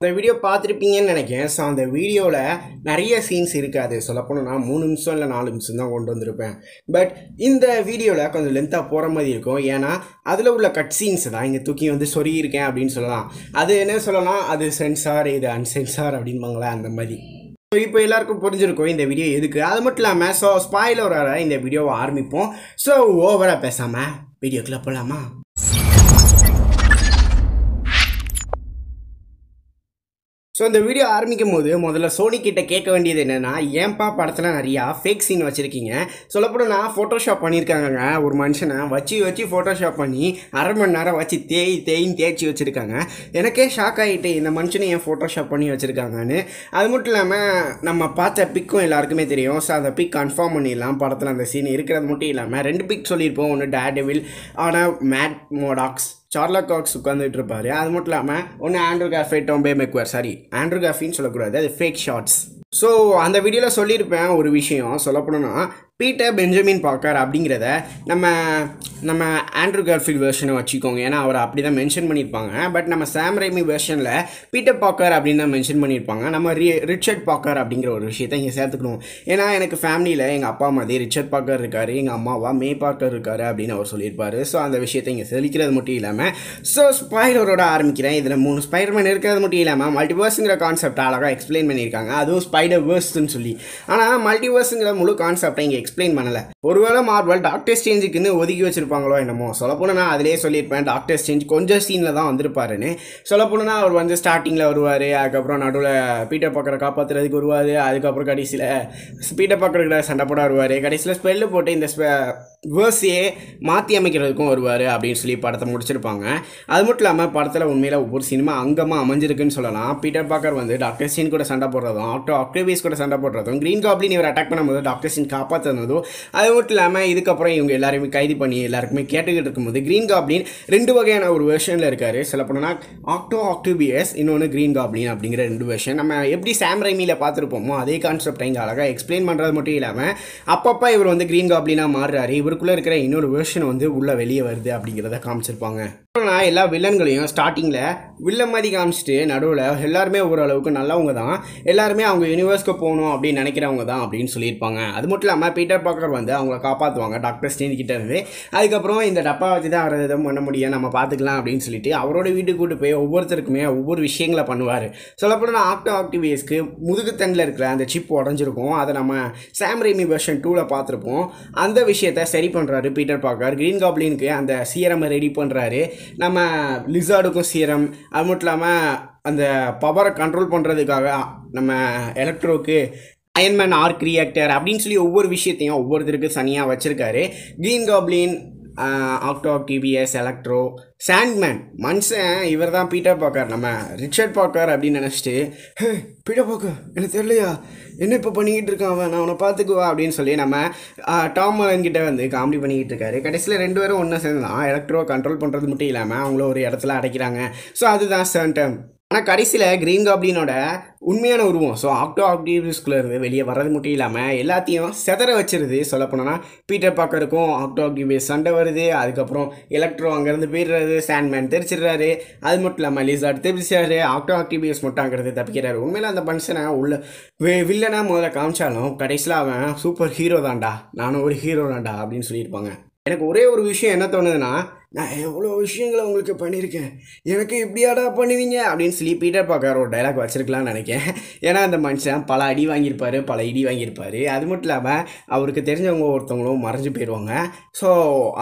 இந்த வீடியோ பார்த்துருப்பீங்கன்னு நினைக்கிறேன் ஸோ அந்த வீடியோவில் நிறைய சீன்ஸ் இருக்காது சொல்லப்போனால் நான் மூணு நிமிஷம் இல்லை நாலு நிமிஷம் தான் கொண்டு வந்திருப்பேன் பட் இந்த வீடியோவில் கொஞ்சம் லென்த்தாக போகிற மாதிரி இருக்கும் ஏன்னா அதில் உள்ள கட் சீன்ஸ் தான் இங்கே தூக்கி வந்து சொருகியிருக்கேன் அப்படின்னு சொல்லலாம் அது என்ன சொல்லலாம் அது சென்சார் இது அன்சென்சார் அப்படின்பாங்களே அந்த மாதிரி ஸோ இப்போ எல்லாருக்கும் புரிஞ்சிருக்கும் இந்த வீடியோ எதுக்கு அது மட்டும் இல்லாமல் ஸோ ஸ்பாயில் வர இந்த வீடியோவை ஆரம்பிப்போம் ஸோ ஓவராக பேசாமல் வீடியோக்குள்ளே போகலாமா ஸோ இந்த வீடியோ ஆரம்பிக்கும் போது முதல்ல சோனி கிட்ட கேட்க வேண்டியது என்னென்னா ஏன்பா படத்தில் நிறையா ஃபேக் சீன் வச்சுருக்கீங்க சொல்லப்போனா ஃபோட்டோஷாப் பண்ணியிருக்காங்க ஒரு மனுஷனை வச்சு வச்சு ஃபோட்டோஷாப் பண்ணி அரை மணி நேரம் வச்சு தேய் தேயின்னு தேய்ச்சி வச்சுருக்காங்க எனக்கே ஷாக் ஆகிட்டு இந்த மனுஷனை ஏன் ஃபோட்டோஷாப் பண்ணி வச்சுருக்காங்கன்னு அது மட்டும் இல்லாமல் நம்ம பார்த்த பிக்கும் எல்லாருக்குமே தெரியும் ஸோ அந்த பிக் கன்ஃபார்ம் பண்ணிடலாம் படத்தில் அந்த சீன் இருக்கிறது மட்டும் இல்லாமல் ரெண்டு பிக் சொல்லியிருப்போம் ஒன்று டேடவில் ஆனால் மேட் மோடாக்ஸ் சார்லாக் காக்ஸ் உட்காந்துட்டு இருப்பாரு அது மட்டும் இல்லாமல் ஒன்று ஆண்ட்ரூ கேஃபே டோம்பே மெக்வர் சாரி ஆண்ட்ரூ கேஃபின்னு சொல்லக்கூடாது அது ஃபேக் ஷார்ட்ஸ் ஸோ அந்த வீடியோவில் சொல்லியிருப்பேன் ஒரு விஷயம் சொல்லப்போனோன்னா பீட்டர் பெஞ்சமின் பாக்கர் அப்படிங்கிறத நம்ம நம்ம ஆண்ட்ரூ கார்ஃபீல் வேர்ஷனை வச்சுக்கோங்க ஏன்னா அவர் அப்படி தான் மென்ஷன் பண்ணியிருப்பாங்க பட் நம்ம சாம்ரைமி வேர்ஷனில் பீட்டர் பாக்கர் அப்படின்னு தான் மென்ஷன் பண்ணியிருப்பாங்க நம்ம ரி ரிச்சர்ட் பாக்கர் அப்படிங்கிற ஒரு விஷயத்தை இங்கே சேர்த்துக்கணும் ஏன்னா எனக்கு ஃபேமிலியில் எங்கள் அப்பா மாதிரி ரிச்சர்ட் பாக்கர் இருக்கார் எங்கள் அம்மாவா மே பாக்கர் இருக்கார் அப்படின்னு அவர் சொல்லியிருப்பார் ஸோ அந்த விஷயத்தை இங்கே செலிக்கிறது மட்டும் இல்லாமல் ஸோ ஸ்பைடரோட ஆரம்பிக்கிறேன் இதில் மூணு ஸ்பைடர்மேன் இருக்கிறது மட்டும் இல்லாமல் மல்டிவர்ஸுங்கிற கான்செப்ட் அழகாக எக்ஸ்பிளைன் பண்ணியிருக்காங்க அதுவும் ஸ்பைடர் வேர்ஸ்ன்னு சொல்லி ஆனால் மல்டிவர்ஸுங்கிற முழு கான்செப்டை இங்கே எக்ஸ்பிளைன் பண்ணலை ஒருவேளை மார்வல் டாக்டர் சேஞ்சுக்குன்னு ஒதுக்கி வச்சிருப்பாங்களோ என்னமோ சொல்லப்போனால் நான் அதிலே சொல்லியிருப்பேன் டாக்டர் சேஞ்ச் கொஞ்சம் சீனில் தான் வந்திருப்பாருன்னு சொல்லப்போனால் அவர் வந்து ஸ்டார்டிங்கில் வருவார் அதுக்கப்புறம் நடுவில் பீட்டர் பக்கரை காப்பாற்றுறதுக்கு வருவார் அதுக்கப்புறம் கடைசியில் பீட்டர் பக்கரை சண்டை போட வருவார் கடைசியில் ஸ்பெல்லு போட்டு இந்த ஸ்பெ வேர்ஸையே மாற்றி அமைக்கிறதுக்கும் வருவார் அப்படின்னு சொல்லி படத்தை முடிச்சிருப்பாங்க அது மட்டும் இல்லாமல் படத்தில் உண்மையில் ஒவ்வொரு சினிமா அங்கமாக அமைஞ்சிருக்குன்னு சொல்லலாம் பீட்டர் பாக்கர் வந்து டாக்டர் சீன் கூட சண்டை போடுறதும் ஆக்டோ ஆக்டோபீஸ் கூட சண்டை போடுறதும் க்ரீன் காப்ளின் இவர் அட்டாக் பண்ணும்போது டாக்டர் சீன் காப்பாற்றுறதும் அது மட்டும் இல்லாமல் இதுக்கப்புறம் இவங்க எல்லாருமே கைது பண்ணி எல்லாருக்குமே கேட்டுக்கிட்டு இருக்கும்போது க்ரீன் காப்ளின் ரெண்டு வகையான ஒரு வெர்ஷனில் இருக்கார் சில போனால் ஆக்டோ ஆக்டோபியஸ் இன்னொன்று க்ரீன் காப்ளின் அப்படிங்கிற ரெண்டு வெர்ஷன் நம்ம எப்படி சாம் ரைமியில் பார்த்துருப்போமோ அதே கான்செப்ட் இங்கே அழகாக எக்ஸ்பிளைன் பண்ணுறது மட்டும் இல்லாமல் அப்பப்போ இவர் வந்து க்ரீன் காப்ளினாக மாறுறாரு இவருக்குள்ளே இருக்கிற இன்னொரு வெர்ஷன் வந்து உள்ளே வெளியே வருது அப்படிங்கிறத காமிச்சிருப்பாங்க எல்லா வில்லன்களையும் ஸ்டார்டிங்கில் வில்லன் மாதிரி காமிச்சிட்டு நடுவில் எல்லாருமே ஓரளவுக்கு நல்லவங்க தான் எல்லாருமே அவங்க யூனிவர்ஸ்க்கு போகணும் அப்படின்னு நினைக்கிறவங்க தான் அப்படின்னு சொல்லியிருப்பாங்க அது மட்டும் இல்லாமல் பீட்டர் பாக்கர் வந்து அவங்க அவங்கள காப்பாற்றுவாங்க டாக்டர் ஸ்டேனிக்கிட்ட இருந்து அதுக்கப்புறம் இந்த டப்பா வச்சு தான் அவரை எதுவும் பண்ண முடியும் நம்ம பார்த்துக்கலாம் அப்படின்னு சொல்லிட்டு அவரோட வீட்டுக்கு கூட்டு போய் ஒவ்வொருத்தருக்குமே ஒவ்வொரு விஷயங்களை பண்ணுவார் சொல்லப்போனால் ஆக்டோ ஆக்டிவேஸ்க்கு முதுகுத்தண்டில் இருக்கிற அந்த சிப் உடஞ்சிருக்கும் அதை நம்ம சாம் ரேமி வெர்ஷன் டூவில் பார்த்துருப்போம் அந்த விஷயத்த சரி பண்ணுறாரு பீட்டர் பார்க்கார் க்ரீன் காப்ளினுக்கு அந்த சீரமை ரெடி பண்ணுறாரு நம்ம லிசார்டுக்கும் சீரம் அது மட்டும் இல்லாமல் அந்த பவரை கண்ட்ரோல் பண்ணுறதுக்காக நம்ம எலக்ட்ரோக்கு அயன்மேன் ஆர்க் ரியாக்டர் அப்படின்னு சொல்லி ஒவ்வொரு விஷயத்தையும் ஒவ்வொருத்தருக்கு சனியாக வச்சுருக்காரு Green Goblin Octopus Electro Sandman மனுஷன் இவர் தான் பீட்டர் பாக்கர் நம்ம ரிச்சர்ட் பாக்கர் அப்படின்னு நினச்சிட்டு ஹே பீட்டர் பாக்கர் எனக்கு தெரியலையா என்ன இப்போ பண்ணிக்கிட்டு இருக்கான் அவன் நான் அவனை பார்த்துக்குவா அப்படின்னு சொல்லி நம்ம டாம் கிட்ட வந்து காமெடி பண்ணிக்கிட்டு இருக்காரு கடைசியில் ரெண்டு பேரும் ஒன்றும் சேர்ந்து தான் எலக்ட்ரோ கண்ட்ரோல் பண்ணுறது மட்டும் இல்லாமல் அவங்கள ஒரு இடத்துல அடைக்கிறாங்க ஸோ அதுதான் சர்ன் ஆனால் கடைசியில் கிரீன் காப்ளினோட உண்மையான உருவம் ஸோ ஆக்டோ ஆக்டிவிஸ்குள்ளேருந்து வெளியே வர்றது மட்டும் இல்லாமல் எல்லாத்தையும் செதற வச்சிருது சொல்லப்போனோன்னா பீட்டர் பார்க்கறக்கும் ஆக்டோ ஆக்டிவிஸ் சண்டை வருது அதுக்கப்புறம் எலக்ட்ரோ அங்கேருந்து போயிடுறாரு சாண்ட்மேன் தெரிச்சிடுறாரு அது மட்டும் இல்லாமல் லிசார்ட் தெரிச்சாரு ஆக்டோ ஆக்டிவிஸ் மட்டும் அங்கேருந்து தப்பிக்கிறாரு உண்மையில் அந்த மனுஷனை உள்ள வில்லனாக முதல்ல காமிச்சாலும் கடைசியில் அவன் சூப்பர் ஹீரோ தான்டா நானும் ஒரு ஹீரோ தான்டா அப்படின்னு சொல்லியிருப்பாங்க எனக்கு ஒரே ஒரு விஷயம் என்ன தோணுதுன்னா நான் எவ்வளோ விஷயங்களை உங்களுக்கு பண்ணியிருக்கேன் எனக்கு இப்படியாடா பண்ணுவீங்க அப்படின்னு சொல்லி பீட்டர் பார்க்குற ஒரு டைலாக் வச்சுருக்கலாம்னு நினைக்கிறேன் ஏன்னா அந்த மனுஷன் பல அடி வாங்கியிருப்பார் பல இடி வாங்கியிருப்பார் அது மட்டும் இல்லாமல் அவருக்கு தெரிஞ்சவங்க ஒருத்தவங்களும் மறைஞ்சு போயிடுவாங்க ஸோ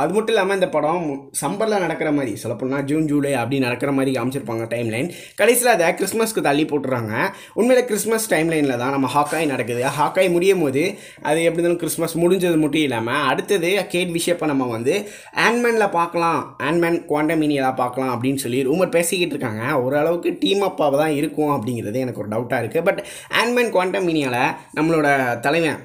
அது மட்டும் இல்லாமல் இந்த படம் சம்பரில் நடக்கிற மாதிரி சொல்லப்போனால் ஜூன் ஜூலை அப்படி நடக்கிற மாதிரி காமிச்சிருப்பாங்க டைம் லைன் கடைசியில் அதை கிறிஸ்மஸ்க்கு தள்ளி போட்டுறாங்க உண்மையில் கிறிஸ்மஸ் டைம் லைனில் தான் நம்ம ஹாக்காய் நடக்குது ஹாக்காய் முடியும் போது அது எப்படி இருந்தாலும் கிறிஸ்மஸ் முடிஞ்சது மட்டும் இல்லாமல் அடுத்தது கேட் விஷயப்பை நம்ம வந்து ஆன்மேனில் பார்க்கலாம் பார்க்கலாம் ஆண்ட்மேன் குவாண்டம் ஏதாவது பார்க்கலாம் அப்படின்னு சொல்லி ரூமர் பேசிக்கிட்டு இருக்காங்க ஓரளவுக்கு டீம் அப்பாவை தான் இருக்கும் அப்படிங்கிறது எனக்கு ஒரு டவுட்டாக இருக்குது பட் ஆண்ட்மேன் குவாண்டம் மீனியால் நம்மளோட தலைவன்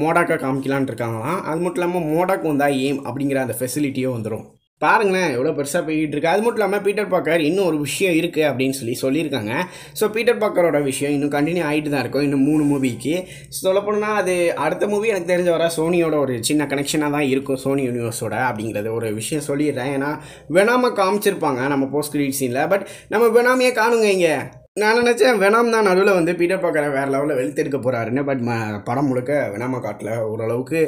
மோடாக்கை காமிக்கலான்ட்டு இருக்காங்களாம் அது மட்டும் இல்லாமல் மோடாக்கு வந்தால் ஏம் அப்படிங்கிற அந்த ஃபெசிலிட்டியும் வந்துடும் பாருங்களேன் எவ்வளோ பெருசாக போயிட்டு இருக்கு அது மட்டும் இல்லாமல் பீட்டர் பாக்கர் இன்னும் ஒரு விஷயம் இருக்குது அப்படின்னு சொல்லி சொல்லியிருக்காங்க ஸோ பீட்டர் பாக்கரோட விஷயம் இன்னும் கண்டினியூ ஆகிட்டு தான் இருக்கும் இன்னும் மூணு மூவிக்கு சொல்லப்போனால் அது அடுத்த மூவி எனக்கு தெரிஞ்ச வர சோனியோட ஒரு சின்ன கனெக்ஷனாக தான் இருக்கும் சோனி யூனிவர்ஸோட அப்படிங்கிறத ஒரு விஷயம் சொல்லிடுறேன் ஏன்னா வெனாமல் காமிச்சிருப்பாங்க நம்ம போஸ்ட் கிரீட் சீனில் பட் நம்ம வெனாமையே காணுங்க இங்கே நான் நினச்சேன் வெனாம் தான் நடுவில் வந்து பீட்டர் பார்க்கற வேறு லெவலில் எடுக்க போகிறாருன்னு பட் ம படம் முழுக்க வெனாம காட்டில் ஓரளவுக்கு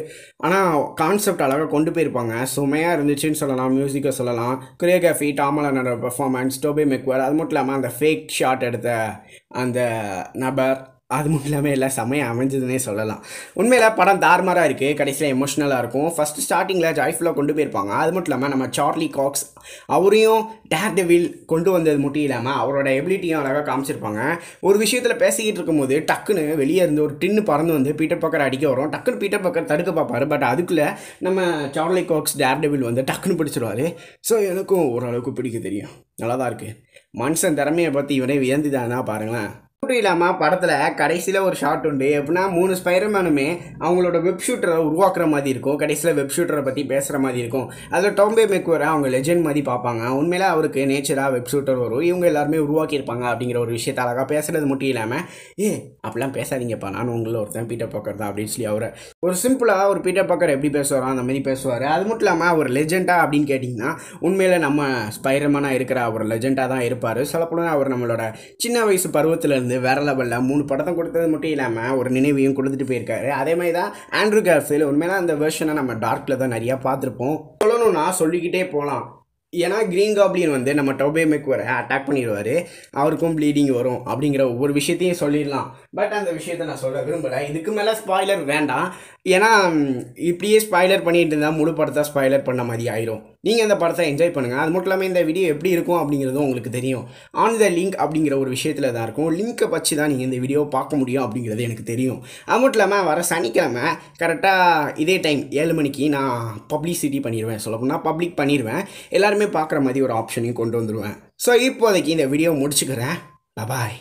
ஆனால் கான்செப்ட் அழகாக கொண்டு போயிருப்பாங்க சுமையாக இருந்துச்சுன்னு சொல்லலாம் மியூசிக்கை சொல்லலாம் கொரியோகிராஃபி டாமலனோட பெர்ஃபார்மன்ஸ் டோபி மெக்வர் அது மட்டும் இல்லாமல் அந்த ஃபேக் ஷாட் எடுத்த அந்த நபர் அது மட்டும் இல்லாமல் எல்லாம் செமையாக அமைஞ்சதுன்னே சொல்லலாம் உண்மையில் படம் தார்மாராக இருக்குது கடைசியில் எமோஷ்னலாக இருக்கும் ஃபஸ்ட்டு ஸ்டார்டிங்கில் ஜாய்ஃபுல்லாக கொண்டு போயிருப்பாங்க அது மட்டும் இல்லாமல் நம்ம சார்லி காக்ஸ் அவரையும் டேர் டெவில் கொண்டு வந்தது மட்டும் இல்லாமல் அவரோட எபிலிட்டியும் அழகாக காமிச்சிருப்பாங்க ஒரு விஷயத்தில் பேசிக்கிட்டு இருக்கும்போது டக்குன்னு வெளியே இருந்து ஒரு டின்னு பறந்து வந்து பீட்டர் பக்கர் அடிக்க வரும் டக்குன்னு பீட்டர் பக்கர் தடுக்க பார்ப்பார் பட் அதுக்குள்ளே நம்ம சார்லி காக்ஸ் டேர் டெவில் வந்து டக்குன்னு பிடிச்சிருவாரு ஸோ எனக்கும் ஓரளவுக்கு பிடிக்க தெரியும் நல்லா தான் இருக்குது மனுஷன் திறமையை பற்றி இவரே வியந்துதான் பாருங்களேன் மட்டும் இல்லாமல் படத்தில் கடைசியில் ஒரு ஷாட் உண்டு எப்படின்னா மூணு ஸ்பைரமேனுமே அவங்களோட வெப் ஷூட்டரை உருவாக்குற மாதிரி இருக்கும் கடைசியில் வெப் ஷூட்டரை பற்றி பேசுகிற மாதிரி இருக்கும் அதில் டோம்பே மெக்வரை அவங்க லெஜெண்ட் மாதிரி பார்ப்பாங்க உண்மையில் அவருக்கு நேச்சராக வெப் ஷூட்டர் வரும் இவங்க எல்லாருமே உருவாக்கியிருப்பாங்க அப்படிங்கிற ஒரு விஷயத்தை அழகாக பேசுகிறது மட்டும் இல்லாமல் ஏ அப்படிலாம் பேசாதீங்கப்பா நான் உங்களில் ஒருத்தன் பீட்டர் பக்கர் தான் அப்படின்னு சொல்லி அவரை ஒரு சிம்பிளாக ஒரு பீட்டர் பக்கர் எப்படி பேசுவாரோ அந்த மாதிரி பேசுவார் அது மட்டும் இல்லாமல் அவர் லெஜெண்டாக அப்படின்னு கேட்டிங்கன்னா உண்மையில் நம்ம ஸ்பைரமேனாக இருக்கிற அவர் லெஜெண்டாக தான் இருப்பார் சொல்லப்போனால் அவர் நம்மளோட சின்ன வயசு பருவத்திலேருந்து வந்து வேறு லெவலில் மூணு படத்தை கொடுத்தது மட்டும் இல்லாமல் ஒரு நினைவையும் கொடுத்துட்டு போயிருக்காரு அதே மாதிரி தான் ஆண்ட்ரூ கேர்ஃபில் உண்மையிலாம் அந்த வேர்ஷனை நம்ம டார்க்கில் தான் நிறையா பார்த்துருப்போம் சொல்லணும்னா சொல்லிக்கிட்டே போகலாம் ஏன்னா க்ரீன் காப்ளின் வந்து நம்ம டோபே மெக்வரை அட்டாக் பண்ணிடுவார் அவருக்கும் ப்ளீடிங் வரும் அப்படிங்கிற ஒவ்வொரு விஷயத்தையும் சொல்லிடலாம் பட் அந்த விஷயத்தை நான் சொல்ல விரும்பலை இதுக்கு மேலே ஸ்பாய்லர் வேண்டாம் ஏன்னா இப்படியே ஸ்பாய்லர் பண்ணிட்டு இருந்தால் முழு படத்தை ஸ்பாய்லர் பண்ண மாதிரி ஆயிரும் நீங்கள் இந்த படத்தை என்ஜாய் பண்ணுங்கள் அது மட்டும் இல்லாமல் இந்த வீடியோ எப்படி இருக்கும் அப்படிங்கிறதும் உங்களுக்கு தெரியும் ஆன் த லிங்க் அப்படிங்கிற ஒரு விஷயத்தில் தான் இருக்கும் லிங்க்கை வச்சு தான் நீங்கள் இந்த வீடியோ பார்க்க முடியும் அப்படிங்கிறது எனக்கு தெரியும் அது மட்டும் இல்லாமல் வர சனிக்கிழமை கரெக்டாக இதே டைம் ஏழு மணிக்கு நான் பப்ளிசிட்டி பண்ணிடுவேன் சொல்லப்போனால் பப்ளிக் பண்ணிடுவேன் எல்லாருமே பார்க்குற மாதிரி ஒரு ஆப்ஷனையும் கொண்டு வந்துடுவேன் ஸோ இப்போதைக்கு இந்த வீடியோ முடிச்சுக்கிறேன் பாய்